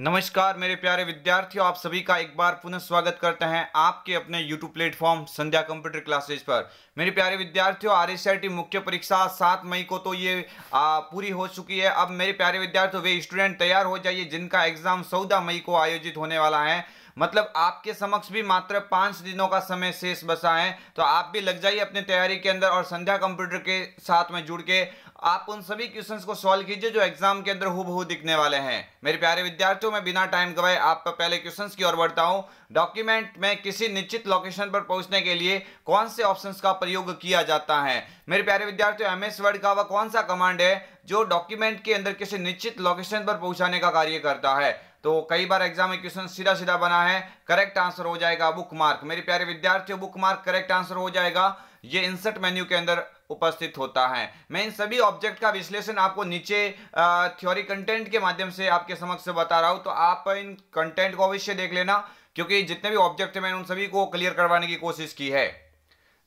नमस्कार मेरे प्यारे विद्यार्थियों आप सभी का एक बार पुनः स्वागत करते हैं आपके अपने YouTube platform Sandhya computer classes पर मेरे प्यारे विद्यार्थियों आर मुख्य परीक्षा सात मई को तो ये आ, पूरी हो चुकी है अब मेरे प्यारे विद्यार्थियों वे स्टूडेंट तैयार हो जाइए जिनका एग्जाम चौदह मई को आयोजित होने वाला है मतलब आपके समक्ष भी मात्र पाँच दिनों का समय शेष बसा है तो आप भी लग जाइए अपनी तैयारी के अंदर और संध्या कंप्यूटर के साथ में जुड़ के आप उन सभी क्वेश्चन को सॉल्व कीजिए जो एग्जाम के अंदर हु दिखने वाले हैं मेरे प्यारे विद्यार्थियों मैं बिना टाइम गवाए आप पहले क्वेश्चंस की ओर बढ़ता हूं डॉक्यूमेंट में किसी निश्चित लोकेशन पर पहुंचने के लिए कौन से ऑप्शंस का प्रयोग किया जाता है मेरे प्यारे विद्यार्थियों एम एस वर्ड का वह कौन सा कमांड है जो डॉक्यूमेंट के अंदर किसी निश्चित लोकेशन पर पहुंचाने का कार्य करता है तो कई बार एग्जाम में क्वेश्चन सीधा सीधा बना है करेक्ट आंसर हो जाएगा बुक मार्क मेरे प्यारे विद्यार्थियों बुक मार्क करेक्ट आंसर हो जाएगा ये इंसर्ट मेन्यू के अंदर उपस्थित होता है मैं इन सभी ऑब्जेक्ट का विश्लेषण आपको नीचे थ्योरी कंटेंट के माध्यम से आपके समक्ष बता रहा हूं तो आप इन कंटेंट को अवश्य देख लेना क्योंकि जितने भी ऑब्जेक्ट है मैंने उन सभी को क्लियर करवाने की कोशिश की है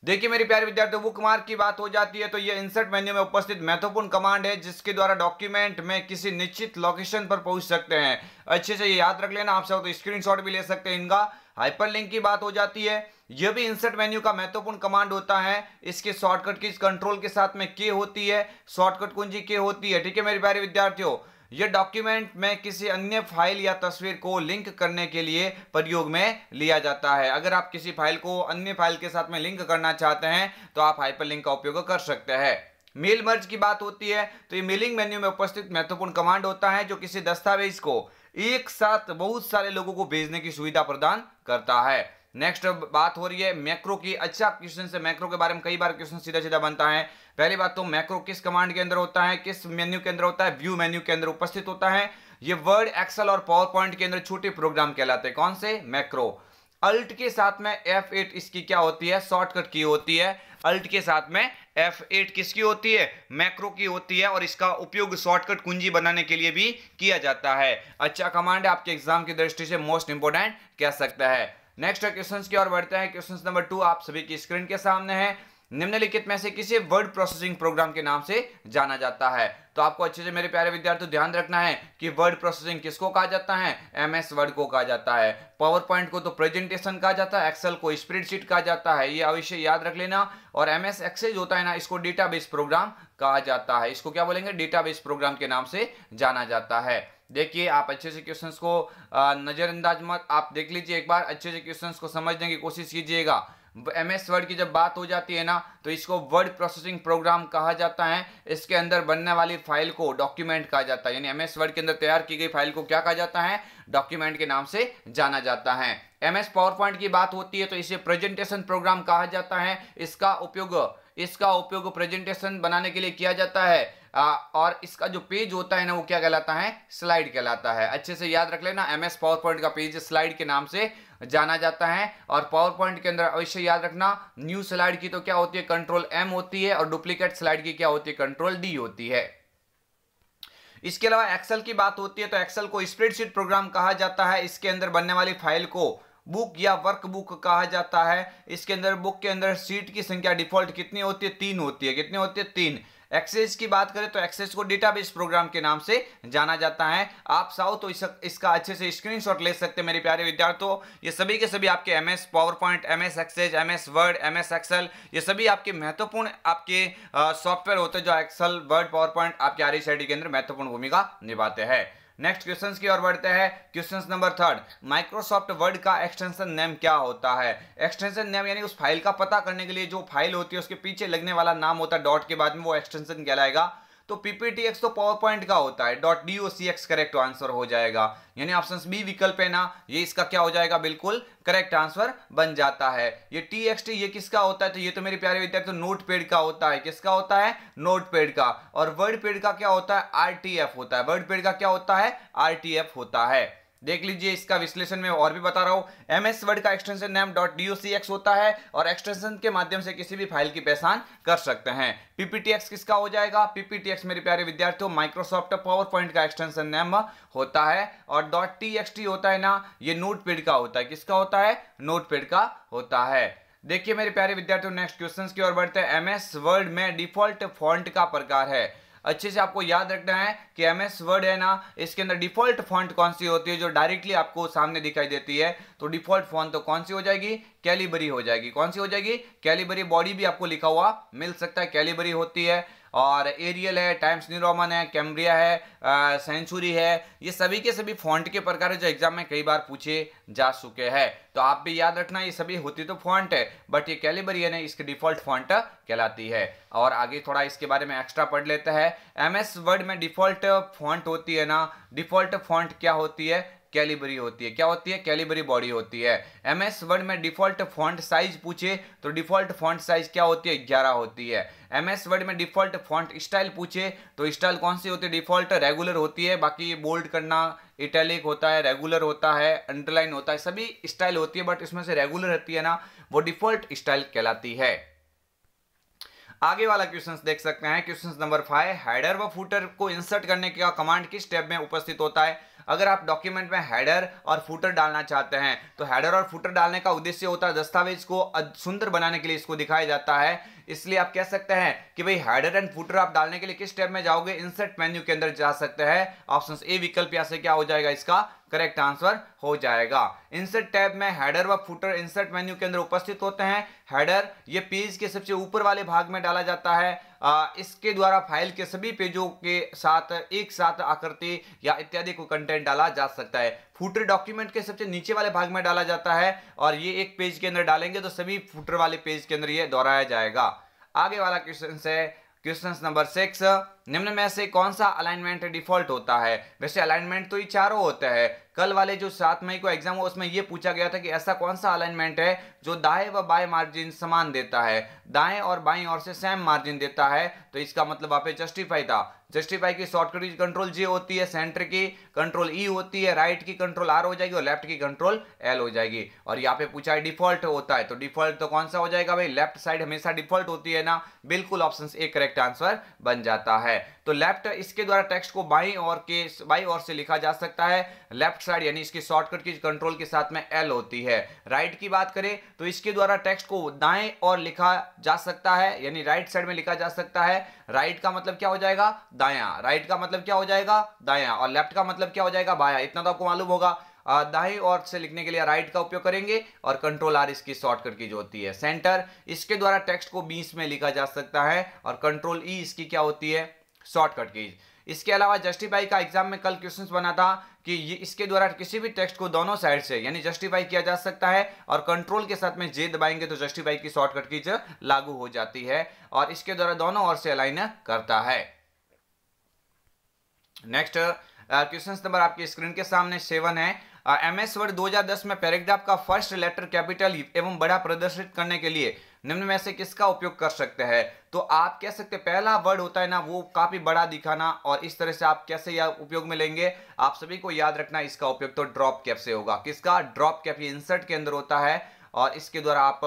देखिए मेरी प्यारे विद्यार्थियों बुक मार्क की बात हो जाती है तो ये इंसर्ट मेन्यू में उपस्थित महत्वपूर्ण कमांड है जिसके द्वारा डॉक्यूमेंट में किसी निश्चित लोकेशन पर पहुंच सकते हैं अच्छे से ये याद रख लेना आप सब तो स्क्रीनशॉट भी ले सकते हैं इनका हाइपरलिंक की बात हो जाती है यह भी इंसर्ट मेन्यू का महत्वपूर्ण कमांड होता है इसके शॉर्टकट की कंट्रोल के साथ में के होती है शॉर्टकट कुंजी के होती है ठीक है मेरे प्यारे विद्यार्थियों यह डॉक्यूमेंट में किसी अन्य फाइल या तस्वीर को लिंक करने के लिए प्रयोग में लिया जाता है अगर आप किसी फाइल को अन्य फाइल के साथ में लिंक करना चाहते हैं तो आप हाइपरलिंक का उपयोग कर सकते हैं मेल मर्ज की बात होती है तो ये मेलिंग मेन्यू में उपस्थित महत्वपूर्ण कमांड होता है जो किसी दस्तावेज को एक साथ बहुत सारे लोगों को भेजने की सुविधा प्रदान करता है नेक्स्ट बात हो रही है मैक्रो की अच्छा क्वेश्चन से मैक्रो के बारे में कई बार क्वेश्चन सीधा सीधा बनता है पहली बात तो मैक्रो किस कमांड के अंदर होता है किस मेन्यू के अंदर होता है व्यू मेन्यू के अंदर उपस्थित होता है ये वर्ड एक्सल और पावर पॉइंट के अंदर छोटे प्रोग्राम कहलाते हैं कौन से मैक्रो अल्ट के साथ में एफ इसकी क्या होती है शॉर्टकट की होती है अल्ट के साथ में F8 किसकी होती है मैक्रो की होती है और इसका उपयोग शॉर्टकट कुंजी बनाने के लिए भी किया जाता है अच्छा कमांड आपके एग्जाम की दृष्टि से मोस्ट इंपोर्टेंट कह सकता है नेक्स्ट क्वेश्चन की ओर बढ़ते हैं क्वेश्चन नंबर टू आप सभी की स्क्रीन के सामने है निम्नलिखित में से किसी वर्ड प्रोसेसिंग प्रोग्राम के नाम से जाना जाता है तो आपको अच्छे से मेरे प्यारे विद्यार्थियों ध्यान रखना है कि वर्ड प्रोसेसिंग किसको कहा जाता है एम एस वर्ड को कहा जाता है पावर पॉइंट को तो प्रेजेंटेशन कहा जाता है एक्सेल को स्प्रेडशीट कहा जाता है ये अवश्य याद रख लेना और एम एस एक्सेल होता है ना इसको डेटाबेस प्रोग्राम कहा जाता है इसको क्या बोलेंगे डेटाबेस प्रोग्राम के नाम से जाना जाता है देखिए आप अच्छे से क्वेश्चन को नज़रअंदाज मत आप देख लीजिए एक बार अच्छे से क्वेश्चन को समझने की कोशिश कीजिएगा एम एस वर्ड की जब बात हो जाती है ना तो इसको वर्ड प्रोसेसिंग प्रोग्राम कहा जाता है इसके अंदर बनने वाली फाइल को डॉक्यूमेंट कहा जाता है यानी एम एस वर्ड के अंदर तैयार की गई फाइल को क्या कहा जाता है डॉक्यूमेंट के नाम से जाना जाता है एम एस पावर पॉइंट की बात होती है तो इसे प्रेजेंटेशन प्रोग्राम कहा जाता है इसका उपयोग इसका उपयोग प्रेजेंटेशन बनाने के लिए किया जाता है आ, और इसका जो पेज होता है ना वो क्या कहलाता है स्लाइड कहलाता है अच्छे से याद रख लेना एम एस पावर पॉइंट का पेज स्लाइड के नाम से जाना जाता है और पावर पॉइंट के अंदर अवश्य याद रखना न्यू स्लाइड की तो क्या होती है कंट्रोल एम होती है और डुप्लीकेट स्लाइड की क्या होती है कंट्रोल डी होती है इसके अलावा एक्सेल की बात होती है तो एक्सेल को स्प्रेडशीट प्रोग्राम कहा जाता है इसके अंदर बनने वाली फाइल को बुक या वर्क बुक कहा जाता है इसके अंदर बुक के अंदर सीट की संख्या डिफॉल्ट कितनी होती है तीन होती है कितनी होती है तीन एक्सेस की बात करें तो एक्सेस को डेटाबेस प्रोग्राम के नाम से जाना जाता है आप चाहो तो इस, इसका अच्छे से स्क्रीनशॉट ले सकते हैं मेरे प्यारे विद्यार्थियों ये सभी के सभी आपके M S power PowerPoint M S Access M S Word M S Excel ये सभी आपके महत्वपूर्ण आपके सॉफ्टवेयर होते हैं जो एक्सेल वर्ड पावर पॉइंट आपके आर के अंदर महत्वपूर्ण भूमिका निभाते हैं नेक्स्ट क्वेश्चन की ओर बढ़ते हैं question number third Microsoft Word का एक्सटेंशन नेम क्या होता है एक्सटेंशन नेम यानी उस फाइल का पता करने के लिए जो फाइल होती है उसके पीछे लगने वाला नाम होता है डॉट के बाद में वो एक्सटेंशन कहलाएगा तो पीपीटीएक्स तो पावर पॉइंट का होता है dot D O C X correct answer हो जाएगा यानी ऑप्शन बी विकल्प है ना ये इसका क्या हो जाएगा बिल्कुल करेक्ट आंसर बन जाता है ये टी एक्स टी ये किसका होता है तो ये तो मेरे प्यारे विद्यार्थी तो नोट पेड का होता है किसका होता है नोट पेड का और वर्ड पेड का क्या होता है आर टी एफ होता है वर्ड पेड का क्या होता है आर टी एफ होता है देख लीजिए इसका विश्लेषण में और भी बता रहा हूं एम एस वर्ड का एक्सटेंशन नेम डॉट डी होता है और एक्सटेंशन के माध्यम से किसी भी फाइल की पहचान कर सकते हैं पीपीटीएक्स किसका हो जाएगा पीपीटीएक्स मेरे प्यारे विद्यार्थियों माइक्रोसॉफ्ट पावर पॉइंट का एक्सटेंशन नेम होता है और डॉट टी होता है ना ये नोट का होता है किसका होता है नोट का होता है देखिए मेरे प्यारे विद्यार्थियों नेक्स्ट क्वेश्चन की ओर बढ़ते हैं एमएस वर्ड में डिफॉल्ट फॉन्ट का प्रकार है अच्छे से आपको याद रखना है कि एम एस वर्ड है ना इसके अंदर डिफॉल्ट फॉन्ट कौन सी होती है जो डायरेक्टली आपको सामने दिखाई देती है तो डिफॉल्ट फोन तो कौन सी हो जाएगी कैलिबरी हो जाएगी कौन सी हो जाएगी कैलिबरी बॉडी भी आपको लिखा हुआ मिल सकता है कैलिबरी होती है और एरियल है टाइम्स न्यू रोमन है कैम्ब्रिया है सेंचुरी है ये सभी के सभी फॉन्ट के प्रकार जो एग्जाम में कई बार पूछे जा चुके हैं तो आप भी याद रखना ये सभी होती तो फॉन्ट है बट ये कैलिबरी है ना इसके डिफॉल्ट फॉन्ट कहलाती है और आगे थोड़ा इसके बारे में एक्स्ट्रा पढ़ लेते हैं एम एस वर्ड में डिफॉल्ट फॉन्ट होती है ना डिफॉल्ट फॉन्ट क्या होती है कैलिबरी होती है क्या होती है कैलिबरी बॉडी होती है एम एस वर्ड में डिफॉल्ट फॉन्ट साइज पूछे तो डिफॉल्ट फॉन्ट साइज क्या होती है ग्यारह होती है एम एस वर्ड में डिफॉल्ट फॉन्ट स्टाइल पूछे तो स्टाइल कौन सी होती है डिफॉल्ट रेगुलर होती है बाकी बोल्ड करना इटैलिक होता है रेगुलर होता है अंडरलाइन होता है सभी स्टाइल होती है बट इसमें से रेगुलर रहती है ना वो डिफॉल्ट स्टाइल कहलाती है आगे वाला क्वेश्चन देख सकते हैं क्वेश्चन नंबर फाइव हैडर व फूटर को इंसर्ट करने का कमांड किस स्टेप में उपस्थित होता है अगर आप डॉक्यूमेंट में हेडर और फूटर डालना चाहते हैं तो हेडर और फूटर डालने का उद्देश्य होता है दस्तावेज को सुंदर बनाने के लिए इसको दिखाया जाता है इसलिए आप कह सकते हैं कि भाई हेडर एंड फुटर आप डालने के लिए किस टैब में जाओगे इंसर्ट मेन्यू के अंदर जा सकते हैं ऑप्शन ए विकल्प यहाँ से क्या हो जाएगा इसका करेक्ट आंसर हो जाएगा इंसर्ट टैब में हेडर व फुटर इंसर्ट मेन्यू के अंदर उपस्थित होते हैं हेडर ये पेज के सबसे ऊपर वाले भाग में डाला जाता है इसके द्वारा फाइल के सभी पेजों के साथ एक साथ आकृति या इत्यादि को कंटेंट डाला जा सकता है फूटर डॉक्यूमेंट के सबसे नीचे वाले भाग में डाला जाता है और ये एक पेज के अंदर डालेंगे तो सभी फूटर वाले पेज के अंदर ये दोहराया जाएगा आगे वाला क्वेश्चन है क्वेश्चन नंबर सिक्स निम्न में से कौन सा अलाइनमेंट डिफॉल्ट होता है वैसे अलाइनमेंट तो ये चारों होता है कल वाले जो सात मई को एग्जाम हुआ उसमें ये पूछा गया था कि ऐसा कौन सा अलाइनमेंट है जो दाएं व बाएं मार्जिन समान देता है दाएं और बाएं और से सेम मार्जिन देता है तो इसका मतलब आप जस्टिफाई था जस्टिफाई की शॉर्टकट की कंट्रोल जे होती है सेंटर की कंट्रोल ई e होती है राइट की कंट्रोल आर हो जाएगी और लेफ्ट की कंट्रोल एल हो जाएगी और यहाँ पे पूछा है डिफॉल्ट होता है तो डिफॉल्ट तो कौन सा हो जाएगा भाई लेफ्ट साइड हमेशा डिफॉल्ट होती है ना बिल्कुल ऑप्शन ए करेक्ट आंसर बन जाता है तो लेफ्ट इसके द्वारा टेक्स्ट को बाई और के बाई और से लिखा जा सकता है लेफ्ट साइड यानी इसकी शॉर्टकट की कंट्रोल के साथ में एल होती है राइट की बात करें तो इसके द्वारा टेक्स्ट को दाएं और लिखा जा सकता है यानी राइट साइड में लिखा जा सकता है राइट का मतलब क्या हो जाएगा दाया राइट का मतलब क्या हो जाएगा दाया और लेफ्ट का मतलब क्या हो जाएगा बाया इतना तो आपको मालूम होगा दाएं और से लिखने के लिए राइट का उपयोग करेंगे और कंट्रोल आर इसकी शॉर्टकट की जो होती है सेंटर इसके द्वारा टेक्स्ट को बीस में लिखा जा सकता है और कंट्रोल ई e इसकी क्या होती है शॉर्टकट कीज इसके अलावा जस्टिफाई का एग्जाम में कल क्वेश्चंस बना था कि ये इसके द्वारा किसी भी टेक्स्ट को दोनों साइड से यानी जस्टिफाई किया जा सकता है और कंट्रोल के साथ में जे दबाएंगे तो जस्टिफाई की शॉर्टकट कीज लागू हो जाती है और इसके द्वारा दोनों ओर से अलाइन करता है नेक्स्ट क्वेश्चन नंबर आपकी स्क्रीन के सामने सेवन है एम एस वर्ड दो में पैराग्राफ का फर्स्ट लेटर कैपिटल एवं बड़ा प्रदर्शित करने के लिए निम्न में से किसका उपयोग कर सकते हैं तो आप कह सकते पहला वर्ड होता है ना वो काफ़ी बड़ा दिखाना और इस तरह से आप कैसे या उपयोग में लेंगे आप सभी को याद रखना इसका उपयोग तो ड्रॉप कैप से होगा किसका ड्रॉप कैप इंसर्ट के अंदर होता है और इसके द्वारा आप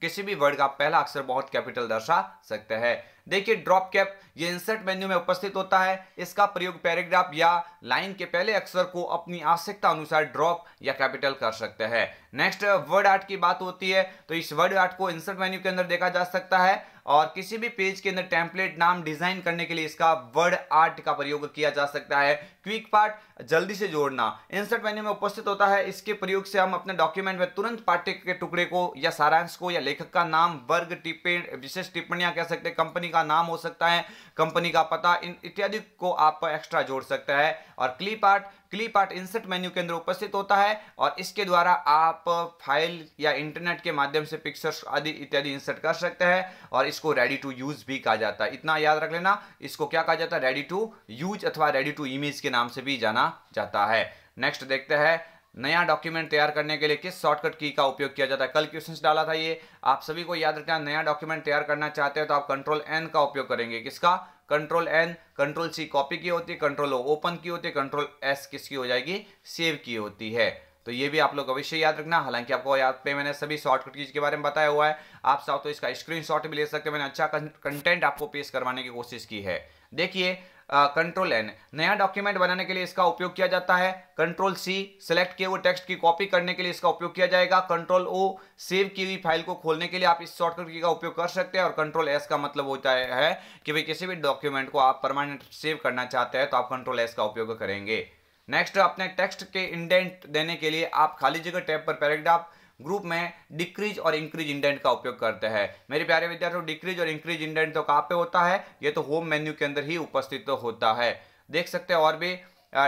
किसी भी वर्ड का पहला अक्षर बहुत कैपिटल दर्शा सकते हैं देखिए ड्रॉप कैप ये इंसर्ट मेन्यू में उपस्थित होता है इसका प्रयोग पैराग्राफ या लाइन के पहले अक्षर को अपनी आवश्यकता अनुसार ड्रॉप या कैपिटल कर सकते हैं नेक्स्ट वर्ड आर्ट की बात होती है तो इस वर्ड आर्ट को इंसर्ट मेन्यू के अंदर देखा जा सकता है और किसी भी पेज के अंदर टेम्पलेट नाम डिजाइन करने के लिए इसका वर्ड आर्ट का प्रयोग किया जा सकता है क्विक पार्ट जल्दी से जोड़ना इंसर्ट मेन्यू में उपस्थित होता है इसके प्रयोग से हम अपने डॉक्यूमेंट में तुरंत पाठ्य के टुकड़े को या सारांश को या लेखक का नाम वर्ग टिप्पणी विशेष टिप्पणियां कह सकते हैं कंपनी कंपनी का नाम हो सकता है कंपनी का पता इत्यादि को आप एक्स्ट्रा जोड़ सकता है और clip art clip art insert menu के अंदर उपस्थित होता है और इसके द्वारा आप फाइल या इंटरनेट के माध्यम से पिक्चर्स आदि इत्यादि इंसर्ट कर सकते हैं और इसको रेडी टू यूज भी कहा जाता है इतना याद रख लेना इसको क्या कहा जाता है रेडी टू यूज अथवा रेडी टू इमेज के नाम से भी जाना जाता है नेक्स्ट देखते हैं नया डॉक्यूमेंट तैयार करने के लिए किस शॉर्टकट की का उपयोग किया जाता है कल क्वेश्चन डाला था ये आप सभी को याद रखना नया डॉक्यूमेंट तैयार करना चाहते हैं तो आप कंट्रोल एन का उपयोग करेंगे किसका control N control C copy की होती है कंट्रोल ओ ओपन की होती है कंट्रोल एस किसकी हो जाएगी सेव की होती है तो ये भी आप लोग अवश्य याद रखना हालांकि आपको याद पे मैंने सभी शॉर्टकट कीज के बारे में बताया हुआ है आप चाहो तो इसका स्क्रीनशॉट भी ले सकते हैं मैंने अच्छा कंटेंट आपको पेश करवाने की कोशिश की है देखिए कंट्रोल एन नया डॉक्यूमेंट बनाने के लिए इसका उपयोग किया जाता है कंट्रोल सी सेलेक्ट किए हुए टेक्स्ट की कॉपी करने के लिए इसका उपयोग किया जाएगा कंट्रोल ओ सेव की हुई फाइल को खोलने के लिए आप इस शॉर्टकट की का उपयोग कर सकते हैं और कंट्रोल एस का मतलब होता है कि भाई किसी भी डॉक्यूमेंट को आप परमानेंट सेव करना चाहते हैं तो आप कंट्रोल एस का उपयोग करेंगे नेक्स्ट अपने टेक्स्ट के इंडेंट देने के लिए आप खाली जगह टैब पर पैराग्राफ ग्रुप में डिक्रीज और इंक्रीज इंडेंट का उपयोग करते हैं मेरे प्यारे विद्यार्थियों डिक्रीज और इंक्रीज इंडेंट तो कहाँ पे होता है ये तो होम मेन्यू के अंदर ही उपस्थित तो होता है देख सकते हैं और भी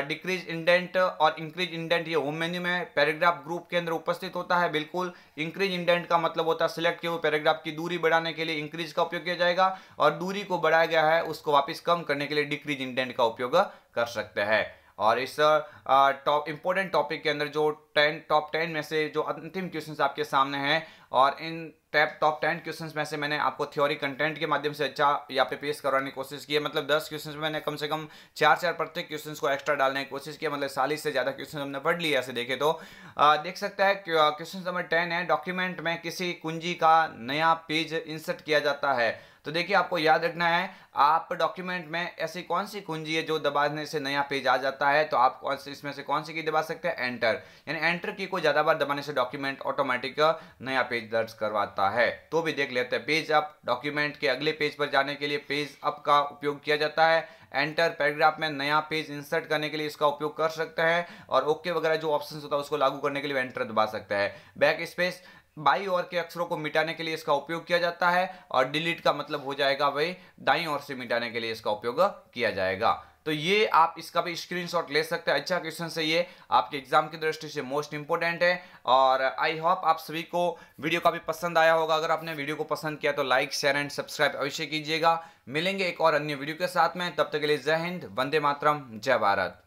डिक्रीज इंडेंट और इंक्रीज इंडेंट ये होम मेन्यू में पैराग्राफ ग्रुप के अंदर उपस्थित होता है बिल्कुल इंक्रीज इंडेंट का मतलब होता है सिलेक्ट किए हुए पैराग्राफ की दूरी बढ़ाने के लिए इंक्रीज का उपयोग किया जाएगा और दूरी को बढ़ाया गया है उसको वापस कम करने के लिए डिक्रीज इंडेंट का उपयोग कर सकते हैं और इस टॉप इम्पोर्टेंट टॉपिक के अंदर जो टेन टॉप टेन में से जो अंतिम क्वेश्चंस आपके सामने हैं और इन टैप टॉप टेन क्वेश्चंस में से मैंने आपको थ्योरी कंटेंट के माध्यम से अच्छा यहाँ पे पेश करवाने की कोशिश की है मतलब दस क्वेश्चंस में मैंने कम से कम चार चार प्रत्येक क्वेश्चंस को एक्स्ट्रा डालने की कोशिश की मतलब चालीस से ज़्यादा क्वेश्चन हमने पढ़ लिया ऐसे देखे तो आ, देख सकता है क्वेश्चन नंबर टेन है डॉक्यूमेंट में किसी कुंजी का नया पेज इंसर्ट किया जाता है तो देखिए आपको याद रखना है आप डॉक्यूमेंट में ऐसी कौन सी कुंजी है जो दबाने से नया पेज आ जाता है तो आप कौन से इसमें से कौन सी की दबा सकते हैं एंटर यानी एंटर की को ज़्यादा बार दबाने से डॉक्यूमेंट ऑटोमेटिक नया पेज दर्ज करवाता है तो भी देख लेते हैं पेज अप डॉक्यूमेंट के अगले पेज पर जाने के लिए पेज अप का उपयोग किया जाता है एंटर पैराग्राफ में नया पेज इंसर्ट करने के लिए इसका उपयोग कर सकते हैं और ओके वगैरह जो ऑप्शन होता है उसको लागू करने के लिए एंटर दबा सकते हैं बैक स्पेस बाई और के अक्षरों को मिटाने के लिए इसका उपयोग किया जाता है और डिलीट का मतलब हो जाएगा वही दाई और से मिटाने के लिए इसका उपयोग किया जाएगा तो ये आप इसका भी स्क्रीनशॉट ले सकते हैं अच्छा क्वेश्चन से ये आपके एग्जाम की दृष्टि से मोस्ट इंपॉर्टेंट है और आई होप आप सभी को वीडियो का भी पसंद आया होगा अगर आपने वीडियो को पसंद किया तो लाइक शेयर एंड सब्सक्राइब अवश्य कीजिएगा मिलेंगे एक और अन्य वीडियो के साथ में तब तक के लिए जय हिंद वंदे मातरम जय भारत